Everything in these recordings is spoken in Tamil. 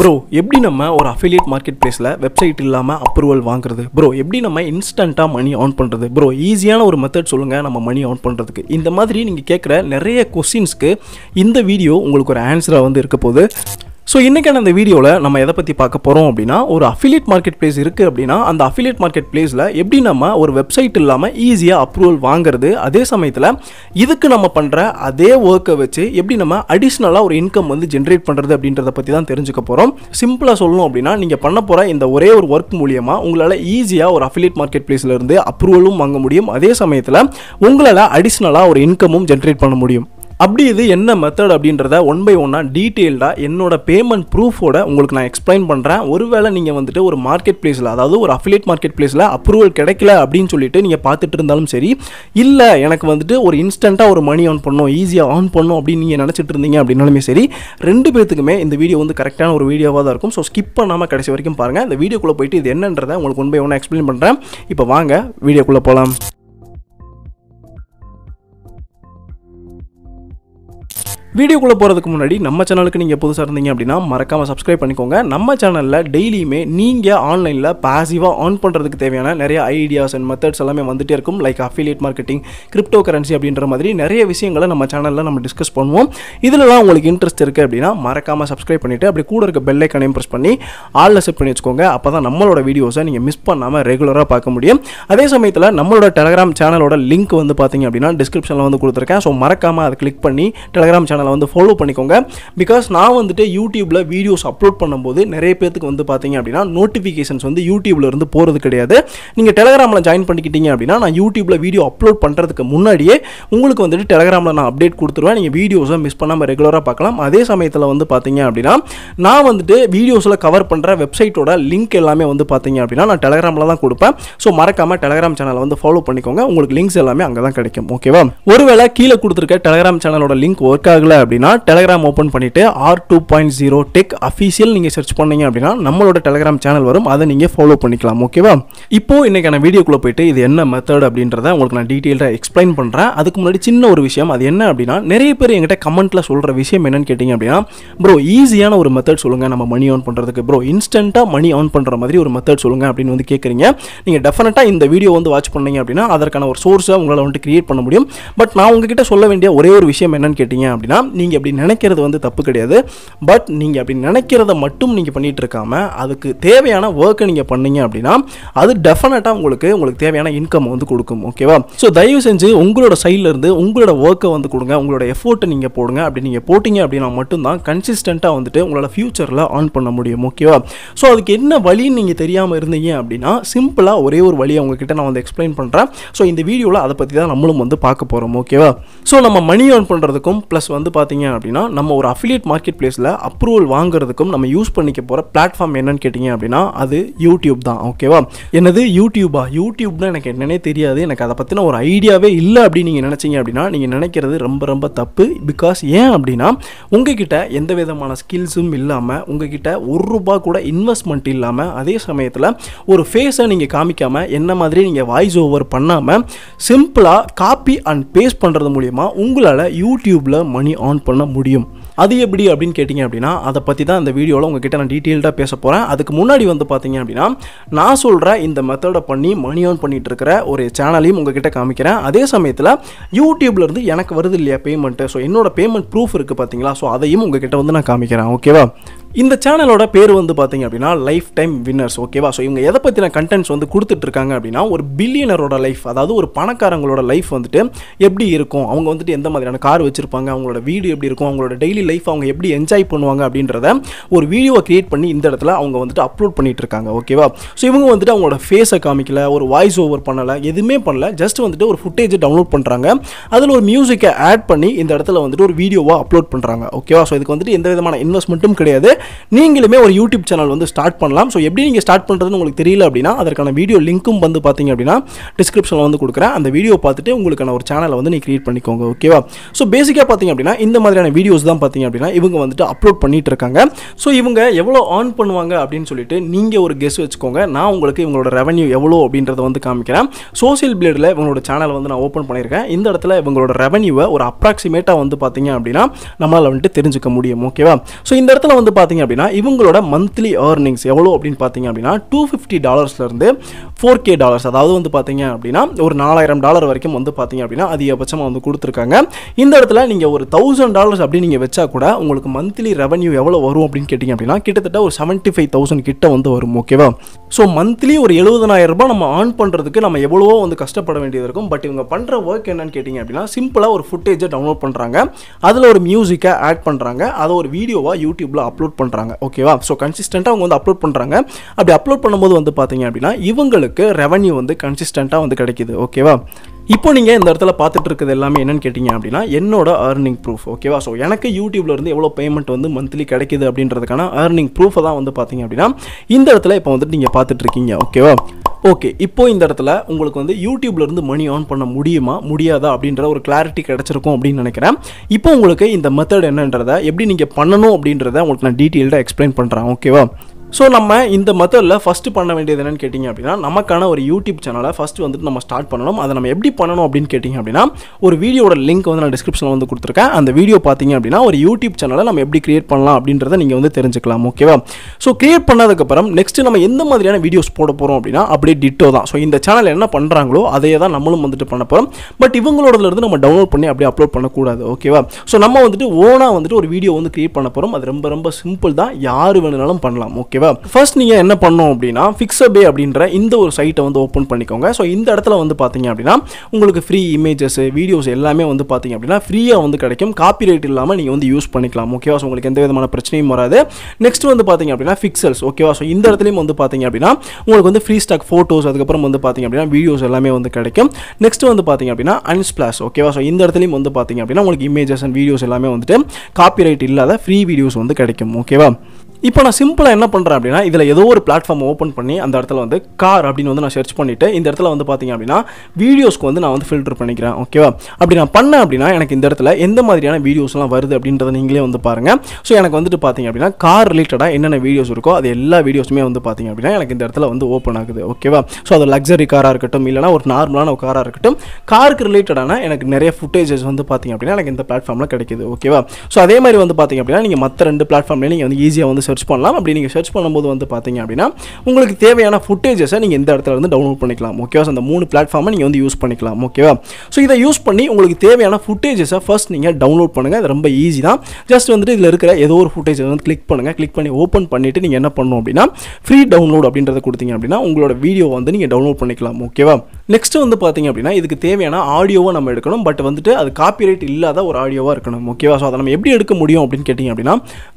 ப்ரோ எப்படி நம்ம ஒரு அஃபிலியேட் மார்க்கெட் பிளேஸில் வெப்சைட் இல்லாமல் அப்ரூவல் வாங்குறது ப்ரோ எப்படி நம்ம இன்ஸ்டண்ட்டாக மணி ஆன் பண்ணுறது ப்ரோ ஈஸியான ஒரு மெத்தட் சொல்லுங்கள் நம்ம மணி ஆன் பண்ணுறதுக்கு இந்த மாதிரி நீங்கள் கேட்குற நிறைய கொஸ்டின்ஸ்க்கு இந்த வீடியோ உங்களுக்கு ஒரு ஆன்சராக வந்து இருக்க போகுது ஸோ இன்றைக்கான அந்த வீடியோவில் நம்ம எதை பற்றி பார்க்க போகிறோம் அப்படின்னா ஒரு அஃபிலியேட் மார்க்கெட் பிளேஸ் இருக்குது அப்படின்னா அந்த அஃபிலியேட் மார்க்கெட் பிளேஸில் எப்படி நம்ம ஒரு வெப்சைட் இல்லாமல் ஈஸியாக அப்ரூவல் வாங்குறது அதே சமயத்தில் இதுக்கு நம்ம பண்ணுற அதே ஒர்க்கை வச்சு எப்படி நம்ம அடிஷ்னலாக ஒரு இன்கம் வந்து ஜென்ரேட் பண்ணுறது அப்படின்றத பற்றி தான் தெரிஞ்சுக்க போகிறோம் சிம்பிளாக சொல்லணும் அப்படின்னா நீங்கள் பண்ண போகிற இந்த ஒரே ஒரு ஒர்க் மூலியமாக உங்களால் ஈஸியாக ஒரு அஃபிலியேட் மார்க்கெட் பிளேஸ்லேருந்து அப்ரூவலும் வாங்க முடியும் அதே சமயத்தில் உங்களால் அடிஷ்னலாக ஒரு இன்கமும் ஜென்ரேட் பண்ண முடியும் அப்படி இது என்ன மெத்தட் அப்படின்றத ஒன் பை ஒன்னாக டீட்டெயில்டாக என்னோட பேமெண்ட் ப்ரூஃபோட உங்களுக்கு நான் எக்ஸ்பிளைன் பண்ணுறேன் ஒருவேளை நீங்கள் வந்துட்டு ஒரு மார்க்கெட் பிளேஸில் அதாவது ஒரு அஃபிலேட் மார்க்கெட் பிளேஸில் அப்ரூவல் கிடைக்கல அப்படின்னு சொல்லிட்டு நீங்கள் பார்த்துட்டு இருந்தாலும் சரி இல்லை எனக்கு வந்துட்டு ஒரு இன்ஸ்டண்ட்டாக ஒரு மணி ஆன் பண்ணும் ஈஸியாக ஆன் பண்ணும் அப்படின்னு நீங்கள் நினச்சிட்டு இருந்தீங்க அப்படின்னாலுமே சரி ரெண்டு பேர்த்துக்குமே இந்த வீடியோ வந்து கரெக்டான ஒரு வீடியோவாக தான் இருக்கும் ஸோ ஸ்கிப் பண்ணாமல் கடைசி வரைக்கும் பாருங்கள் இந்த வீடியோக்குள்ளே போயிட்டு இது என்னன்றதை உங்களுக்கு ஒன் பை ஒன்னாக எக்ஸ்பிளைன் பண்ணுறேன் இப்போ வாங்க வீடியோக்குள்ளே போகலாம் வீடியோக்குள்ளே போகிறதுக்கு முன்னாடி நம்ம சேனலுக்கு நீங்கள் புதுசாக இருந்தீங்க அப்படின்னா மறக்காமல் சப்ஸ்கிரைப் பண்ணிக்கோங்க நம்ம சேனலில் டெய்லியுமே நீங்கள் ஆன்லைனில் பாசிவாக ஆன் பண்ணுறதுக்கு தேவையான நிறைய ஐடியாஸ் அண்ட் மெத்தட்ஸ் எல்லாமே வந்துட்டே இருக்கும் like affiliate marketing crypto currency அப்படின்ற மாதிரி நிறைய விஷயங்களை நம்ம சேனலில் நம்ம டிஸ்கஸ் பண்ணுவோம் இதிலலாம் உங்களுக்கு இன்ட்ரெஸ்ட் இருக்குது அப்படின்னா மறக்காமல் சப்ஸ்கிரைப் பண்ணிவிட்டு அப்படி கூட இருக்க பெல் ஐக்கனையும் ப்ரெஸ் பண்ணி ஆளில் செட் பண்ணி வச்சுக்கோங்க அப்போ தான் நம்மளோட வீடியோஸை நீங்கள் மிஸ் பண்ணாமல் ரெகுலராக பார்க்க முடியும் அதே சமயத்தில் நம்மளோட டெலகிராம் சேனலோட லிங்க் வந்து பார்த்தீங்க அப்படின்னா டிஸ்கிரிப்ஷனில் வந்து கொடுத்துருக்கேன் ஸோ மறக்காமல் அதை கிளிக் பண்ணி டெலகிராம் சேனல் சேனலை வந்து ஃபாலோ பண்ணிக்கோங்க பிகாஸ் நான் வந்துட்டு யூடியூப்பில் வீடியோஸ் அப்லோட் பண்ணும்போது நிறைய பேருக்கு வந்து பார்த்தீங்க அப்படின்னா நோட்டிஃபிகேஷன்ஸ் வந்து யூடியூப்ல இருந்து போகிறது கிடையாது நீங்கள் டெலகிராமில் ஜாயின் பண்ணிக்கிட்டீங்க அப்படின்னா நான் யூடியூப்பில் வீடியோ அப்லோட் பண்ணுறதுக்கு முன்னாடியே உங்களுக்கு வந்துட்டு டெலகிராமில் நான் அப்டேட் கொடுத்துருவேன் நீங்கள் வீடியோஸை மிஸ் பண்ணாமல் ரெகுலராக பார்க்கலாம் அதே சமயத்தில் வந்து பார்த்தீங்க அப்படின்னா நான் வந்துட்டு வீடியோஸில் கவர் பண்ணுற வெப்சைட்டோட லிங்க் எல்லாமே வந்து பார்த்தீங்க அப்படின்னா நான் டெலகிராமில் தான் கொடுப்பேன் ஸோ மறக்காமல் டெலகிராம் சேனலை வந்து ஃபாலோ பண்ணிக்கோங்க உங்களுக்கு லிங்க்ஸ் எல்லாமே அங்கே தான் கிடைக்கும் ஓகேவா ஒருவேளை கீழே கொடுத்துருக்க டெலகிராம் சேனலோட லிங்க் ஒர்க் ஆகல இல்லை அப்படின்னா டெலகிராம் ஓப்பன் பண்ணிவிட்டு R two point zero tech official நீங்கள் சர்ச் பண்ணீங்க அப்படின்னா நம்மளோட டெலகிராம் சேனல் வரும் அதை நீங்கள் ஃபாலோ பண்ணிக்கலாம் ஓகேவா இப்போ இன்றைக்கான வீடியோக்குள்ளே போயிட்டு இது என்ன மெத்தட் அப்படின்றத உங்களுக்கு நான் டீட்டெயிலாக எக்ஸ்பிளைன் பண்ணுறேன் அதுக்கு முன்னாடி சின்ன ஒரு விஷயம் அது என்ன அப்படின்னா நிறைய பேர் எங்கிட்ட கமெண்ட்டில் சொல்கிற விஷயம் என்னன்னு கேட்டிங்க அப்படின்னா ப்ரோ ஈஸியான ஒரு மெத்தட் சொல்லுங்கள் நம்ம மணி ஆன் பண்ணுறதுக்கு ப்ரோ இன்ஸ்டண்ட்டாக மணி ஆன் பண்ணுற மாதிரி ஒரு மெத்தட் சொல்லுங்கள் அப்படின்னு வந்து கேட்குறீங்க நீங்கள் டெஃபினட்டாக இந்த வீடியோ வந்து வாட்ச் பண்ணீங்க அப்படின்னா அதற்கான ஒரு சோர்ஸை உங்களால் வந்துட்டு கிரியேட் பண்ண முடியும் பட் நான் உங்ககிட்ட சொல்ல வேண்டிய ஒரே ஒரு விஷயம் என்னன்னு கேட்டிங்க அப்படின்னா பண்ணலாம் நீங்கள் அப்படி நினைக்கிறது வந்து தப்பு கிடையாது பட் நீங்கள் அப்படி நினைக்கிறத மட்டும் நீங்கள் பண்ணிகிட்டு இருக்காம அதுக்கு தேவையான ஒர்க்கை நீங்கள் பண்ணீங்க அப்படின்னா அது டெஃபினட்டாக உங்களுக்கு உங்களுக்கு தேவையான இன்கம் வந்து கொடுக்கும் ஓகேவா ஸோ தயவு செஞ்சு உங்களோட சைட்லேருந்து உங்களோட ஒர்க்கை வந்து கொடுங்க உங்களோட எஃபோர்ட்டை நீங்கள் போடுங்க அப்படி நீங்கள் போட்டிங்க அப்படின்னா மட்டும்தான் கன்சிஸ்டண்ட்டாக வந்துட்டு உங்களோட ஃப்யூச்சரில் ஆன் பண்ண முடியும் ஓகேவா ஸோ அதுக்கு என்ன வழின்னு நீங்கள் தெரியாமல் இருந்தீங்க அப்படின்னா சிம்பிளாக ஒரே ஒரு வழியை உங்ககிட்ட நான் வந்து எக்ஸ்பிளைன் பண்ணுறேன் ஸோ இந்த வீடியோவில் அதை பற்றி தான் நம்மளும் வந்து பார்க்க போகிறோம் ஓகேவா ஸோ நம்ம மணி ஏர்ன் பண்ணுறதுக்கும் ப்ளஸ் வந்து பார்த்தீங்க அப்படின்னா நம்ம ஒரு அஃபிலியேட் மார்க்கெட் பிளேஸில் அப்ரூவல் வாங்குறதுக்கும் நம்ம யூஸ் பண்ணிக்க போகிற பிளாட்ஃபார்ம் என்னன்னு கேட்டிங்க அப்படின்னா அது யூடியூப் தான் ஓகேவா என்னது யூடியூபா யூடியூப்னா எனக்கு என்னன்னே தெரியாது எனக்கு அதை பற்றின ஒரு ஐடியாவே இல்லை அப்படின்னு நீங்கள் நினச்சிங்க அப்படின்னா நீங்கள் நினைக்கிறது ரொம்ப ரொம்ப தப்பு பிகாஸ் ஏன் அப்படின்னா உங்ககிட்ட எந்த விதமான ஸ்கில்ஸும் இல்லாமல் உங்ககிட்ட ஒரு ரூபா கூட இன்வெஸ்ட்மெண்ட் இல்லாமல் அதே சமயத்தில் ஒரு ஃபேஸை நீங்கள் காமிக்காமல் என்ன மாதிரி நீங்கள் வாய்ஸ் ஓவர் பண்ணாமல் சிம்பிளாக காப்பி அண்ட் பேஸ்ட் பண்ணுறது மூலிமா உங்களால் யூடியூப்பில் மணி பண்ணி ஆன் பண்ண முடியும் அது எப்படி அப்படின்னு கேட்டிங்க அப்படின்னா அதை பற்றி தான் இந்த வீடியோவில் உங்ககிட்ட நான் டீட்டெயில்டாக பேச போகிறேன் அதுக்கு முன்னாடி வந்து பார்த்தீங்க அப்படின்னா நான் சொல்கிற இந்த மெத்தடை பண்ணி மணி ஆன் பண்ணிகிட்டு இருக்கிற ஒரு சேனலையும் உங்ககிட்ட காமிக்கிறேன் அதே சமயத்தில் யூடியூப்லேருந்து எனக்கு வருது இல்லையா பேமெண்ட்டு ஸோ என்னோட பேமெண்ட் ப்ரூஃப் இருக்குது பார்த்தீங்களா ஸோ அதையும் உங்ககிட்ட வந்து நான் காமிக்கிறேன் ஓகேவா இந்த சேனலோட பேர் வந்து பார்த்தீங்க அப்படின்னா லைஃப் டைம் வின்னர்ஸ் ஓகேவா ஸோ இவங்க எதை பற்றின கண்டென்ட்ஸ் வந்து கொடுத்துட்டு இருக்காங்க அப்படின்னா ஒரு பில்லியனரோட லைஃப் அதாவது ஒரு பணக்காரங்களோட லைஃப் வந்துட்டு எப்படி இருக்கும் அவங்க வந்துட்டு எந்த மாதிரியான கார் வச்சுருப்பாங்க அவங்களோட வீடு எப்படி இருக்கும் அவங்களோட டெய்லி லைஃப் அவங்க எப்படி என்ஜாய் பண்ணுவாங்க அப்படின்றத ஒரு வீடியோவை க்ரியேட் பண்ணி இந்த இடத்துல அவங்க வந்துட்டு அப்லோட் பண்ணிட்டு இருக்காங்க ஓகேவா ஸோ இவங்க வந்துட்டு அவங்களோட ஃபேஸை காமிக்கல ஒரு வாய்ஸ் ஓவர் பண்ணலை எதுவுமே பண்ணல ஜஸ்ட் வந்துட்டு ஒரு ஃபுட்டேஜை டவுன்லோட் பண்ணுறாங்க அதில் ஒரு மியூசிக்கை ஆட் பண்ணி இந்த இடத்துல வந்துட்டு ஒரு வீடியோவாக அப்லோட் பண்ணுறாங்க ஓகேவா ஸோ இதுக்கு வந்துட்டு எந்த விதமான இன்வெஸ்ட்மெண்ட்டும் கிடையாது நீங்களுமே ஒரு யூடியூப் சேனல் வந்து ஸ்டார்ட் பண்ணலாம் ஸோ எப்படி நீங்கள் ஸ்டார்ட் பண்ணுறதுன்னு உங்களுக்கு தெரியல அப்படின்னா அதற்கான வீடியோ லிங்க்கும் வந்து பார்த்தீங்க அப்படின்னா டிஸ்கிரிப்ஷனில் வந்து கொடுக்குறேன் அந்த வீடியோ பார்த்துட்டு உங்களுக்கான ஒரு சேனலை வந்து நீ கிரியேட் பண்ணிக்கோங்க ஓகேவா ஸோ பேசிக்காக பார்த்தீங்க அப்படின்னா இந்த மாதிரியான வீடியோஸ் தான் பார்த்தீங்க அப்படின்னா இவங்க வந்துட்டு அப்லோட் பண்ணிட்டு இருக்காங்க ஸோ இவங்க எவ்வளோ ஆன் பண்ணுவாங்க அப்படின்னு சொல்லிட்டு நீங்கள் ஒரு கெஸ் வச்சுக்கோங்க நான் உங்களுக்கு இவங்களோட ரெவன்யூ எவ்வளோ அப்படின்றத வந்து காமிக்கிறேன் சோசியல் பிளேடில் இவங்களோட சேனல் வந்து நான் ஓப்பன் பண்ணியிருக்கேன் இந்த இடத்துல இவங்களோட ரெவன்யூவை ஒரு அப்ராக்சிமேட்டாக வந்து பார்த்தீங்க அப்படின்னா நம்மளால் வந்துட்டு தெரிஞ்சுக்க முடியும் ஓகேவா ஸோ இந்த இடத்துல வந்து பார்த்தீங்க பார்த்தீங்க அப்படின்னா இவங்களோட மந்த்லி ஏர்னிங்ஸ் எவ்வளோ அப்படின்னு பார்த்தீங்க அப்படின்னா டூ ஃபிஃப்டி டாலர்ஸ்லேருந்து ஃபோர் கே டாலர்ஸ் அதாவது வந்து பார்த்தீங்க அப்படின்னா ஒரு நாலாயிரம் டாலர் வரைக்கும் வந்து பார்த்தீங்க அப்படின்னா அதிகபட்சமாக வந்து கொடுத்துருக்காங்க இந்த இடத்துல நீங்கள் ஒரு தௌசண்ட் டாலர்ஸ் அப்படி நீங்கள் வச்சா கூட உங்களுக்கு மந்த்லி ரெவன்யூ எவ்வளோ வரும் அப்படின்னு கேட்டிங்க அப்படின்னா கிட்டத்தட்ட ஒரு செவன்ட்டி ஃபைவ் தௌசண்ட் கிட்ட வந்து வரும் ஓகேவா ஸோ மந்த்லி ஒரு எழுபதனாயிரம் ரூபாய் நம்ம ஆன் பண்ணுறதுக்கு நம்ம எவ்வளவோ வந்து கஷ்டப்பட வேண்டியது இருக்கும் பட் இவங்க பண்ணுற ஒர்க் என்னன்னு கேட்டிங்க அப்படின்னா சிம்பிளாக ஒரு ஃபுட்டேஜை டவுன்லோட் பண்ணுறாங்க அதில் ஒரு மியூசிக்கை ஆட் பண்ணுறாங்க அதை ஒரு வீடியோவாக யூடியூப்பில் அப்லோட் பண்ணுறாங்க ஓகேவா ஸோ கன்சிஸ்டண்ட்டாக அவங்க வந்து அப்லோட் பண்ணுறாங்க அப்படி அப்லோட் பண்ணும்போது வந்து பார்த்தீங்க அப்படின்னா இவங்களுக்கு உங்களுக்கு ரெவன்யூ வந்து கன்சிஸ்டண்ட்டாக வந்து கிடைக்கிது ஓகேவா இப்போ நீங்கள் இந்த இடத்துல பார்த்துட்டு இருக்கிறது எல்லாமே என்னென்னு கேட்டிங்க அப்படின்னா என்னோட அர்னிங் ப்ரூஃப் ஓகேவா ஸோ எனக்கு யூடியூப்லேருந்து எவ்வளோ பேமெண்ட் வந்து மந்த்லி கிடைக்குது அப்படின்றதுக்கான அர்னிங் ப்ரூஃபை தான் வந்து பார்த்தீங்க அப்படின்னா இந்த இடத்துல இப்போ வந்துட்டு நீங்கள் பார்த்துட்டு இருக்கீங்க ஓகேவா ஓகே இப்போ இந்த இடத்துல உங்களுக்கு வந்து யூடியூப்லேருந்து மணி ஆன் பண்ண முடியுமா முடியாதா அப்படின்ற ஒரு கிளாரிட்டி கிடச்சிருக்கும் அப்படின்னு நினைக்கிறேன் இப்போ உங்களுக்கு இந்த மெத்தட் என்னன்றதை எப்படி நீங்கள் பண்ணணும் அப்படின்றத உங்களுக்கு நான் டீட்டெயில்டாக எக்ஸ்பிளைன் பண்ணுறேன் ஓகேவா ஸோ நம்ம இந்த மெத்தடில் ஃபஸ்ட்டு பண்ண வேண்டியது என்னென்னு கேட்டிங்க அப்படின்னா நமக்கான ஒரு யூடியூப் சேனலை ஃபஸ்ட்டு வந்துட்டு நம்ம ஸ்டார்ட் பண்ணணும் அதை நம்ம எப்படி பண்ணணும் அப்படின்னு கேட்டிங்க அப்படின்னா ஒரு வீடியோட லிங்க் வந்து நான் டிஸ்கிரிப்ஷனில் வந்து கொடுத்துருக்கேன் அந்த வீடியோ பார்த்தீங்க அப்படின்னா ஒரு யூடியூப் சேனலை நம்ம எப்படி கிரியேட் பண்ணலாம் அப்படின்றத நீங்கள் வந்து தெரிஞ்சுக்கலாம் ஓகேவா ஸோ கிரியேட் பண்ணதுக்கப்புறம் நெக்ஸ்ட்டு நம்ம எந்த மாதிரியான வீடியோஸ் போட போகிறோம் அப்படின்னா அப்படியே டிட்டோ தான் ஸோ இந்த சேனல் என்ன பண்ணுறாங்களோ அதையே தான் நம்மளும் வந்துட்டு பண்ண போகிறோம் பட் இவங்களோடதுலேருந்து நம்ம டவுன்லோட் பண்ணி அப்படியே அப்லோட் பண்ணக்கூடாது ஓகேவா ஸோ நம்ம வந்துட்டு ஓனாக வந்துட்டு ஒரு வீடியோ வந்து கிரியேட் பண்ண போகிறோம் அது ரொம்ப ரொம்ப சிம்பிள் தான் யார் வேணுனாலும் பண்ணலாம் ஓகேவா ஓகேவா ஃபர்ஸ்ட் நீங்கள் என்ன பண்ணோம் அப்படின்னா ஃபிக்ஸபே அப்படின்ற இந்த ஒரு சைட்டை வந்து ஓப்பன் பண்ணிக்கோங்க ஸோ இந்த இடத்துல வந்து பார்த்தீங்க அப்படின்னா உங்களுக்கு ஃப்ரீ இமேஜஸ் வீடியோஸ் எல்லாமே வந்து பார்த்தீங்க அப்படின்னா ஃப்ரீயாக வந்து கிடைக்கும் காப்பி ரைட் இல்லாமல் நீங்கள் வந்து யூஸ் பண்ணிக்கலாம் ஓகேவா ஸோ உங்களுக்கு எந்த விதமான பிரச்சனையும் வராது நெக்ஸ்ட் வந்து பார்த்தீங்க அப்படின்னா ஃபிக்சல்ஸ் ஓகேவா ஸோ இந்த இடத்துலையும் வந்து பார்த்தீங்க அப்படின்னா உங்களுக்கு வந்து ஃப்ரீ ஸ்டாக் ஃபோட்டோஸ் அதுக்கப்புறம் வந்து பார்த்தீங்க அப்படின்னா வீடியோஸ் எல்லாமே வந்து கிடைக்கும் நெக்ஸ்ட் வந்து பார்த்தீங்க அப்படின்னா அன்ஸ்பிளாஸ் ஓகேவா ஸோ இந்த இடத்துலையும் வந்து பார்த்தீங்க அப்படின்னா உங்களுக்கு இமேஜஸ் அண்ட் வீடியோஸ் எல்லாமே வந்துட்டு காப்பி ரைட் இல்லாத ஃப்ரீ வீடியோஸ் வந்து கிடைக்கும் ஓகேவா இப்போ நான் சிம்பிளாக என்ன பண்ணுறேன் அப்படின்னா இதில் ஏதோ ஒரு பிளாட்ஃபார்ம் ஓப்பன் பண்ணி அந்த இடத்துல வந்து கார் அப்படின்னு வந்து நான் சர்ச் பண்ணிவிட்டு இந்த இடத்துல வந்து பார்த்திங்க அப்படின்னா வீடியோஸ்க்கு வந்து நான் வந்து ஃபில்டர் பண்ணிக்கிறேன் ஓகேவா அப்படி நான் பண்ணேன் அப்படின்னா எனக்கு இந்த இடத்துல எந்த மாதிரியான வீடியோஸ்லாம் வருது அப்படின்றத நீங்களே வந்து பாருங்கள் ஸோ எனக்கு வந்துட்டு பார்த்திங்க அப்படின்னா கார் ரிலேட்டடாக என்னென்ன வீடியோஸ் இருக்கோ அது எல்லா வீடியோஸுமே வந்து பார்த்திங்க அப்படின்னா எனக்கு இந்த இடத்துல வந்து ஓப்பன் ஆகுது ஓகேவா ஸோ அது லக்ஸரி காராக இருக்கட்டும் இல்லைனா ஒரு நார்மலான ஒரு காராக இருக்கட்டும் காருக்கு ரிலேட்டடான எனக்கு நிறைய ஃபுட்டேஜஸ் வந்து பார்த்திங்க அப்படின்னா எனக்கு இந்த பிளாட்ஃபார்மில் கிடைக்கிது ஓகேவா ஸோ அதே மாதிரி வந்து பார்த்திங்க அப்படின்னா நீங்கள் மற்ற ரெண்டு பிளாட்ஃபார்ம்லேயே நீங்கள் வந்து ஈஸியாக வந்து சர்ச் பண்ணலாம் அப்படி நீங்கள் சர்ச் பண்ணும்போது வந்து பார்த்தீங்க அப்படின்னா உங்களுக்கு தேவையான ஃபுட்டேஜஸை நீங்கள் எந்த இடத்துல இருந்து டவுன்லோட் பண்ணிக்கலாம் ஓகேவா அந்த மூணு பிளாட்ஃபார்மை நீங்கள் வந்து யூஸ் பண்ணிக்கலாம் ஓகேவா ஸோ இதை யூஸ் பண்ணி உங்களுக்கு தேவையான ஃபுட்டேஜஸை ஃபஸ்ட் நீங்கள் டவுன்லோட் பண்ணுங்கள் அது ரொம்ப ஈஸி தான் ஜஸ்ட் வந்துட்டு இதில் இருக்கிற ஏதோ ஒரு ஃபுட்டேஜ் வந்து கிளிக் பண்ணுங்கள் கிளிக் பண்ணி ஓப்பன் பண்ணிவிட்டு நீங்கள் என்ன பண்ணணும் அப்படின்னா ஃப்ரீ டவுன்லோட் அப்படின்றத கொடுத்தீங்க அப்படின்னா உங்களோட வீடியோ வந்து நீங்கள் டவுன்லோட் பண்ணிக்கலாம் ஓகேவா நெக்ஸ்ட் வந்து பார்த்தீங்க அப்படின்னா இதுக்கு தேவையான ஆடியோவை நம்ம எடுக்கணும் பட் வந்துட்டு அது காப்பி ரைட் இல்லாத ஒரு ஆடியோவாக இருக்கணும் ஓகேவா ஸோ அதை நம்ம எப்படி எடுக்க முடியும் அப்படின்னு கேட்டிங்க அப்படின்னா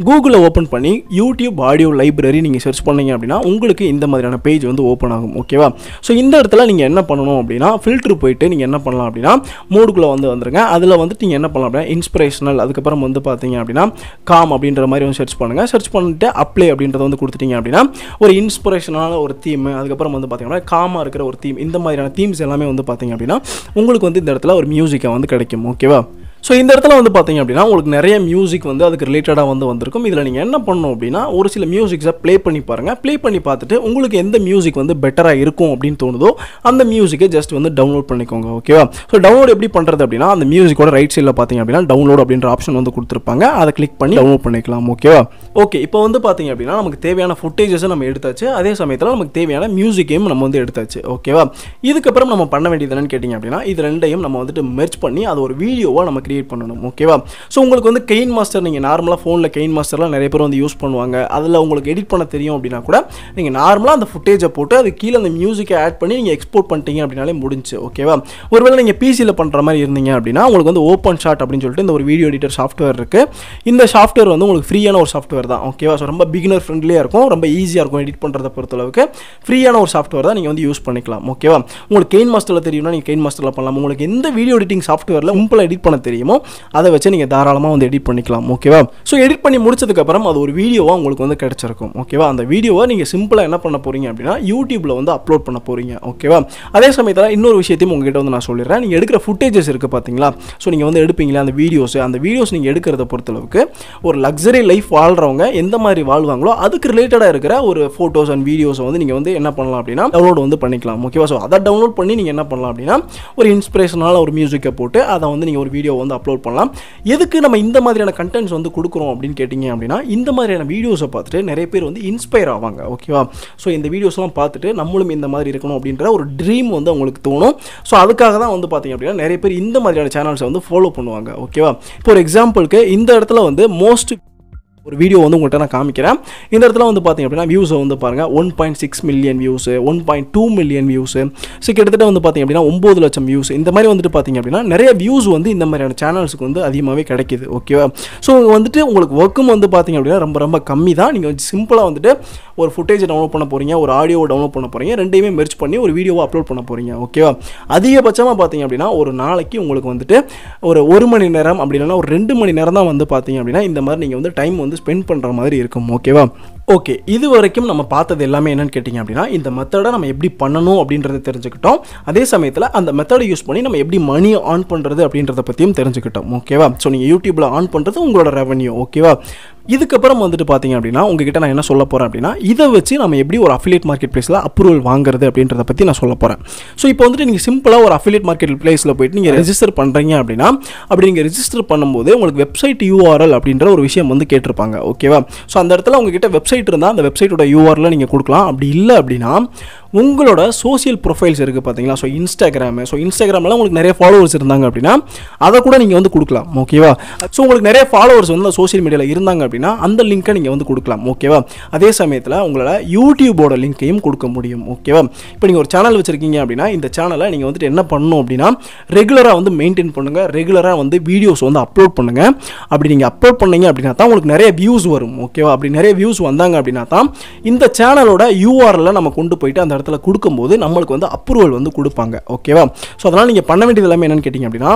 கூகுளை ஓப்பன் பண்ணி யூ யூடியூப் ஆடியோ லைப்ரரி நீங்கள் சர்ச் பண்ணீங்க அப்படின்னா உங்களுக்கு இந்த மாதிரியான பேஜ் வந்து ஓப்பன் ஆகும் ஓகேவா ஸோ இந்த இடத்துல நீங்கள் என்ன பண்ணணும் அப்படின்னா ஃபில்ட்ரு போயிட்டு நீங்கள் என்ன பண்ணலாம் அப்படின்னா மூடுக்குள்ளே வந்து வந்துருங்க அதில் வந்துட்டு நீங்கள் என்ன பண்ணலாம் அப்படின்னா இன்ஸ்பிரேஷனல் அதுக்கப்புறம் வந்து பார்த்தீங்க அப்படின்னா காம் அப்படின்ற மாதிரி வந்து சர்ச் பண்ணுங்கள் சர்ச் பண்ணிட்டு அப்ளை அப்படின்றத வந்து கொடுத்துட்டீங்க அப்படின்னா ஒரு இன்ஸ்பிரேஷனான ஒரு தீம் அதுக்கப்புறம் வந்து பார்த்தீங்கன்னா காமாக இருக்கிற ஒரு தீம் இந்த மாதிரியான தீம்ஸ் எல்லாமே வந்து பார்த்தீங்க அப்படின்னா உங்களுக்கு வந்து இந்த இடத்துல ஒரு மியூசிக்கை வந்து கிடைக்கும் ஓகேவா ஸோ இந்த இடத்துல வந்து பார்த்தீங்க அப்படின்னா உங்களுக்கு நிறைய மியூசிக் வந்து அதுக்கு ரிலேட்டடாக வந்து வந்திருக்கும் இதில் நீங்கள் என்ன பண்ணணும் அப்படின்னா ஒரு சில மியூசிக்ஸை ப்ளே பண்ணி பாருங்கள் ப்ளே பண்ணி பார்த்துட்டு உங்களுக்கு எந்த மியூசிக் வந்து பெட்டராக இருக்கும் அப்படின்னு தோணுதோ அந்த மியூசிக்கை ஜஸ்ட் வந்து டவுன்லோட் பண்ணிக்கோங்க ஓகேவா ஸோ டவுன்லோட் எப்படி பண்ணுறது அப்படின்னா அந்த மியூசிக்கோட ரைட் சைடில் பார்த்தீங்க அப்படின்னா டவுன்லோட் அப்படின்ற ஆப்ஷன் வந்து கொடுத்துருப்பாங்க அதை கிளிக் பண்ணி டவுன்லோட் பண்ணிக்கலாம் ஓகேவா ஓகே இப்போ வந்து பார்த்தீங்க அப்படின்னா நமக்கு தேவையான ஃபுட்டேஜஸை நம்ம எடுத்தாச்சு அதே சமயத்தில் நமக்கு தேவையான மியூசிக்கையும் நம்ம வந்து எடுத்தாச்சு ஓகேவா இதுக்கப்புறம் நம்ம பண்ண வேண்டியது என்னன்னு கேட்டிங்க அப்படின்னா இது ரெண்டையும் நம்ம வந்துட்டு மெர்ச் பண்ணி அது ஒரு வீடியோவாக நம்ம கிரியேட் கிரியேட் பண்ணணும் ஓகேவா ஸோ உங்களுக்கு வந்து கெயின் மாஸ்டர் நீங்கள் நார்மலாக ஃபோனில் கெயின் மாஸ்டர்லாம் நிறைய பேர் வந்து யூஸ் பண்ணுவாங்க அதில் உங்களுக்கு எடிட் பண்ண தெரியும் அப்படின்னா கூட நீங்கள் நார்மலாக அந்த ஃபுட்டேஜை போட்டு அது கீழே அந்த மியூசிக்கை ஆட் பண்ணி நீங்கள் எக்ஸ்போர்ட் பண்ணிட்டீங்க அப்படின்னாலே முடிஞ்சு ஓகேவா ஒருவேளை நீங்கள் பிசியில் பண்ணுற மாதிரி இருந்தீங்க அப்படின்னா உங்களுக்கு வந்து ஓப்பன் ஷாட் அப்படின்னு சொல்லிட்டு இந்த ஒரு வீடியோ எடிட்டர் சாஃப்ட்வேர் இருக்குது இந்த சாஃப்ட்வேர் வந்து உங்களுக்கு ஃப்ரீயான ஒரு சாஃப்ட்வேர் தான் ஓகேவா ஸோ ரொம்ப பிகினர் ஃப்ரெண்ட்லியாக இருக்கும் ரொம்ப ஈஸியாக இருக்கும் எடிட் பண்ணுறதை பொறுத்தளவுக்கு ஃப்ரீயான ஒரு சாஃப்ட்வேர் தான் நீங்கள் வந்து யூஸ் பண்ணிக்கலாம் ஓகேவா உங்களுக்கு கெயின் மாஸ்டரில் தெரியும்னா நீங்கள் கெயின் மாஸ்டரில் பண்ணலாம் உங்களுக்கு எந்த வீடியோ எடிட்டிங் சாஃப்ட்வேரில் உங்களை எடிட் பண்ண தெரியும் முடியுமோ அதை வச்சு நீங்கள் தாராளமாக வந்து எடிட் பண்ணிக்கலாம் ஓகேவா ஸோ எடிட் பண்ணி முடிச்சதுக்கப்புறம் அது ஒரு வீடியோவாக உங்களுக்கு வந்து கிடச்சிருக்கும் ஓகேவா அந்த வீடியோவை நீங்கள் சிம்பிளாக என்ன பண்ண போகிறீங்க அப்படின்னா யூடியூப்பில் வந்து அப்லோட் பண்ண போகிறீங்க ஓகேவா அதே சமயத்தில் இன்னொரு விஷயத்தையும் உங்ககிட்ட வந்து நான் சொல்லிடுறேன் நீங்கள் எடுக்கிற ஃபுட்டேஜஸ் இருக்குது பார்த்தீங்களா ஸோ நீங்கள் வந்து எடுப்பீங்களா அந்த வீடியோஸ் அந்த வீடியோஸ் நீங்கள் எடுக்கிறத பொறுத்தளவுக்கு ஒரு லக்ஸரி லைஃப் வாழ்கிறவங்க எந்த மாதிரி வாழ்வாங்களோ அதுக்கு ரிலேட்டடாக இருக்கிற ஒரு ஃபோட்டோஸ் அண்ட் வீடியோஸை வந்து நீங்கள் வந்து என்ன பண்ணலாம் அப்படின்னா டவுன்லோட் வந்து பண்ணிக்கலாம் ஓகேவா ஸோ அதை டவுன்லோட் பண்ணி நீங்கள் என்ன பண்ணலாம் அப்படின்னா ஒரு இன்ஸ்பிரேஷனால ஒரு மியூசிக்கை போட்டு அதை வந்து நீங்கள் ஒரு வீடியோ வந்து அப்லோட் பண்ணலாம் எதுக்கு நம்ம இந்த மாதிரியான கண்டென்ட்ஸ் வந்து கொடுக்குறோம் அப்படின்னு கேட்டிங்க அப்படின்னா இந்த மாதிரியான வீடியோஸை பார்த்துட்டு நிறைய பேர் வந்து இன்ஸ்பயர் ஆவாங்க ஓகேவா ஸோ இந்த வீடியோஸ்லாம் பார்த்துட்டு நம்மளும் இந்த மாதிரி இருக்கணும் அப்படின்ற ஒரு ட்ரீம் வந்து அவங்களுக்கு தோணும் ஸோ அதுக்காக தான் வந்து பார்த்திங்க அப்படின்னா நிறைய பேர் இந்த மாதிரியான சேனல்ஸை வந்து ஃபாலோ பண்ணுவாங்க ஓகேவா இப்போ ஒரு எக்ஸாம்பிளுக்கு இந்த இடத்துல வந்து மோஸ்ட் ஒரு வீடியோ வந்து உங்கள்கிட்ட நான் காமிக்கிறேன் இந்த இடத்துல வந்து பார்த்திங்க அப்படின்னா வியூஸை வந்து பாருங்கள் one point six million views one point two million views so கிட்டத்தட்ட வந்து பார்த்திங்க அப்படின்னா ஒம்பது லட்சம் வியூஸ் இந்த மாதிரி வந்துட்டு பார்த்திங்க அப்படின்னா நிறைய வியூஸ் வந்து இந்த மாதிரியான சேனல்ஸுக்கு வந்து அதிகமாகவே கிடைக்கிது ஓகேவா ஸோ வந்துட்டு உங்களுக்கு ஒர்க்கும் வந்து பார்த்திங்க அப்படின்னா ரொம்ப ரொம்ப கம்மி தான் நீங்கள் சிம்பிளாக வந்துட்டு ஒரு ஃபுட்டேஜ் டவுன்லோட் பண்ண போகிறீங்க ஒரு ஆடியோ டவுன்லோட் பண்ண போகிறீங்க ரெண்டையுமே மெர்ச் பண்ணி ஒரு வீடியோவை அப்லோட் பண்ண போகிறீங்க ஓகேவா அதிகபட்சமாக பார்த்தீங்க அப்படின்னா ஒரு நாளைக்கு உங்களுக்கு வந்துட்டு ஒரு ஒரு மணி நேரம் அப்படி ஒரு ரெண்டு மணி நேரம் தான் வந்து பார்த்திங்க அப்படின்னா இந்த மாதிரி நீங்கள் வந்து டைம் வந்து ஸ்பெண்ட் பண்ணுற மாதிரி இருக்கும் ஓகேவா ஓகே இது வரைக்கும் நம்ம பார்த்தது எல்லாமே என்னென்னு கேட்டிங்க அப்படின்னா இந்த மெத்தடை நம்ம எப்படி பண்ணணும் அப்படின்றத தெரிஞ்சுக்கிட்டோம் அதே சமயத்தில் அந்த மெத்தடை யூஸ் பண்ணி நம்ம எப்படி மணி ஆன் பண்ணுறது அப்படின்றத பற்றியும் தெரிஞ்சுக்கிட்டோம் ஓகேவா ஸோ நீங்கள் யூடியூப்பில் ஆன் பண்ணுறது உங்களோட ரெவன்யூ ஓகேவா இதுக்கப்புறம் வந்துட்டு பார்த்தீங்க அப்படின்னா உங்ககிட்ட நான் என்ன சொல்ல போகிறேன் அப்படின்னா இதை வச்சு நம்ம எப்படி ஒரு அஃபிலியேட் மார்க்கெட் பிளேஸில் அப்ரூவல் வாங்குறது அப்படின்றத பற்றி நான் சொல்ல போகிறேன் ஸோ இப்போ வந்துட்டு நீங்கள் சிம்பிளாக ஒரு அஃபிலியேட் மார்க்கெட் பிளேஸில் போயிட்டு நீங்கள் ரெஜிஸ்டர் பண்ணுறீங்க அப்படின்னா அப்படி நீங்கள் ரெஜிஸ்டர் பண்ணும்போது உங்களுக்கு வெப்சைட் யூஆர்எல் அப்படின்ற ஒரு விஷயம் வந்து கேட்டிருப்பாங்க ஓகேவா ஸோ அந்த இடத்துல உங்ககிட்ட வெப்சைட் வெப்சைட் இருந்தால் அந்த வெப்சைட்டோட யூஆரில் நீங்கள் கொடுக்கலாம் அப்படி இல்லை அப்படின்னா உங்களோட சோசியல் ப்ரொஃபைல்ஸ் இருக்குது பார்த்தீங்களா ஸோ இன்ஸ்டாகிராமு ஸோ இன்ஸ்டாகிராம்லாம் உங்களுக்கு நிறைய ஃபாலோவர்ஸ் இருந்தாங்க அப்படின்னா அதை கூட நீங்கள் வந்து கொடுக்கலாம் ஓகேவா ஸோ உங்களுக்கு நிறைய ஃபாலோவர்ஸ் வந்து சோசியல் மீடியாவில் இருந்தாங்க அப்படின்னா அந்த லிங்க்கை நீங்கள் வந்து கொடுக்கலாம் ஓகேவா அதே சமயத்தில் உங்களால் யூடியூபோட லிங்க்கையும் கொடுக்க முடியும் ஓகேவா இப்போ நீங்கள் ஒரு சேனல் வச்சுருக்கீங்க அப்படின்னா இந்த சேனலை நீங்கள் வந்துட்டு என்ன பண்ணணும் அப்படின்னா ரெகுலராக வந்து மெயின்டைன் பண்ணுங்கள் ரெகுலராக வந்து வீடியோஸ் வந்து அப்லோட் பண்ணுங்கள் அப்படி நீங்கள் அப்லோட் பண்ணீங்க அப்படின்னா தான் உங்களுக்கு நிறைய வியூஸ் வரும் ஓகேவா அப்படி நிறைய வியூஸ் வந்தாங்க அப்படின்னா தான் இந்த சேனலோட யூஆர்எல்லாம் நம்ம கொண்டு போயிட்டு அந்த இடத்துல கொடுக்கும்போது நம்மளுக்கு வந்து அப்ரூவல் வந்து கொடுப்பாங்க ஓகேவா ஸோ அதனால் நீங்கள் பண்ண வேண்டியது எல்லாமே என்னென்னு கேட்டிங்க அப்படின்னா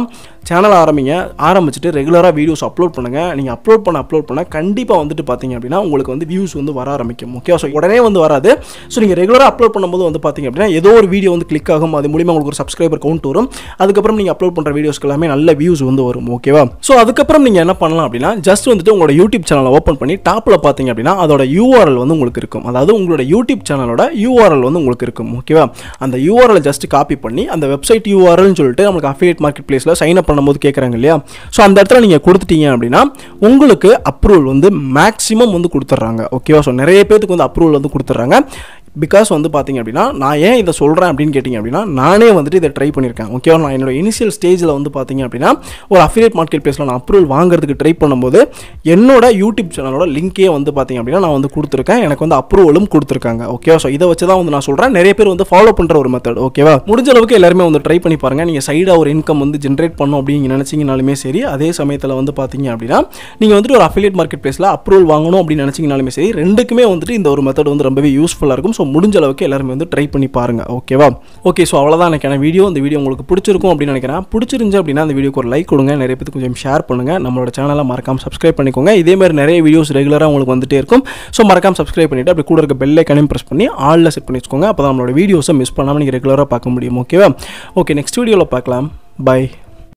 சேனல் ஆரம்பிங்க ஆரம்பிச்சுட்டு ரெகுலராக வீடியோஸ் அப்லோட் பண்ணுங்கள் நீங்கள் அப்லோட் பண்ண அப்லோட் பண்ண கண்டிப்பாக வந்துட்டு பார்த்தீங்க அப்படின்னா உங்களுக்கு வந்து வியூஸ் வந்து வர ஆரம்பிக்கும் ஓகே ஸோ உடனே வந்து வராது ஸோ நீங்கள் ரெகுலராக அப்லோட் பண்ணும்போது வந்து பார்த்தீங்க அப்படின்னா ஏதோ ஒரு வீடியோ வந்து கிளிக் ஆகும் அது மூலியமாக உங்களுக்கு ஒரு சப்ஸ்கிரைபர் கவுண்ட் வரும் அதுக்கப்புறம் நீங்கள் அப்லோட் பண்ணுற வீடியோஸ்க்கு எல்லாமே நல்ல வியூஸ் வந்து வரும் ஓகேவா ஸோ அதுக்கப்புறம் நீங்கள் என்ன பண்ணலாம் அப்படின்னா ஜஸ்ட் வந்துட்டு உங்களோட யூடியூப் சேனலை ஓப்பன் பண்ணி டாப்பில் பார்த்தீங்க அப்படின்னா அதோட யூஆர்எல் வந்து உங்களுக்கு இருக்கும் அதாவது உங்களோட யூடியூப் சேனலோட யூஆர்எல் வந்து உங்களுக்கு உங்களுக்கு இருக்கும் ஓகேவா அந்த யூஆர்எல் ஜஸ்ட் காப்பி பண்ணி அந்த வெப்சைட் யூஆர்எல்னு சொல்லிட்டு நம்மளுக்கு அஃபிலியேட் மார்க்கெட் பிளேஸில் சைன் அப் பண்ணும்போது கேட்குறாங்க இல்லையா ஸோ அந்த இடத்துல நீங்கள் கொடுத்துட்டீங்க அப்படின்னா உங்களுக்கு அப்ரூவல் வந்து மேக்ஸிமம் வந்து கொடுத்துட்றாங்க ஓகேவா ஸோ நிறைய பேத்துக்கு வந்து அப்ரூவல் வந்து கொடுத்துட்றாங்க பிகாஸ் வந்து பார்த்திங்க அப்படின்னா நான் ஏன் இதை சொல்கிறேன் அப்படின்னு கேட்டிங்க அப்படின்னா நானே வந்துட்டு இதை ட்ரை பண்ணியிருக்கேன் ஓகேவா நான் என்னோட இனிஷியல் ஸ்டேஜில் வந்து பார்த்திங்க அப்படின்னா ஒரு அஃபிலேட் மார்க்கெட் பிளேஸில் நான் அப்ரூவல் வாங்குறதுக்கு ட்ரை பண்ணும்போது என்னோட யூடியூப் சேனலோட லிங்க்கே வந்து பார்த்திங்க அப்படின்னா நான் வந்து கொடுத்துருக்கேன் எனக்கு வந்து அப்ரூவலும் கொடுத்துருக்காங்க ஓகேவா ஸோ இதை வச்சு தான் வந்து நான் சொல்கிறேன் நிறைய பேர் வந்து ஃபாலோ பண்ணுற ஒரு மெத்தட் ஓகேவா முடிஞ்ச அளவுக்கு எல்லாருமே வந்து ட்ரை பண்ணி பாருங்கள் நீங்கள் சைடாக ஒரு இன்கம் வந்து ஜென்ரேட் பண்ணும் அப்படின்னு நினச்சிங்கனாலுமே சரி அதே சமயத்தில் வந்து பார்த்திங்க அப்படின்னா நீங்கள் வந்துட்டு ஒரு அஃபிலேட் மார்க்கெட் பிளேஸில் அப்ரூவல் வாங்கணும் அப்படின்னு நினச்சிங்கனாலுமே சரி ரெண்டுக்குமே வந்துட்டு இந்த ஒரு மெத்தட் வந்து ரொம்பவே யூஸ்ஃபுல்லாக இருக்கும் ஸோ முடிஞ்ச அளவுக்கு எல்லாருமே வந்து ட்ரை பண்ணி பாருங்கள் ஓகேவா ஓகே ஸோ அவ்வளோதான் எனக்கான வீடியோ இந்த வீடியோ உங்களுக்கு பிடிச்சிருக்கும் அப்படின்னு நினைக்கிறேன் பிடிச்சிருந்து அப்படின்னா அந்த வீடியோக்கு ஒரு லைக் கொடுங்க நிறைய பேருக்கு கொஞ்சம் ஷேர் பண்ணுங்கள் நம்மளோட சேனலை மறக்காமல் சப்ஸ்கிரைப் பண்ணிக்கோங்க இதே மாதிரி நிறைய வீடியோஸ் ரெகுலராக உங்களுக்கு வந்துட்டே இருக்கும் ஸோ மறக்காமல் சப்ஸ்கிரைப் பண்ணிவிட்டு அப்படி கூட இருக்க பெல்லை கணிம் ப்ரெஸ் பண்ணி ஆளில் செட் பண்ணி வச்சுக்கோங்க அப்போ தான் நம்மளோட வீடியோஸை மிஸ் பண்ணாமல் நீங்கள் ரெகுலராக பார்க்க முடியும் ஓகேவா ஓகே நெக்ஸ்ட் வீடியோவில் பார்க்கலாம் பை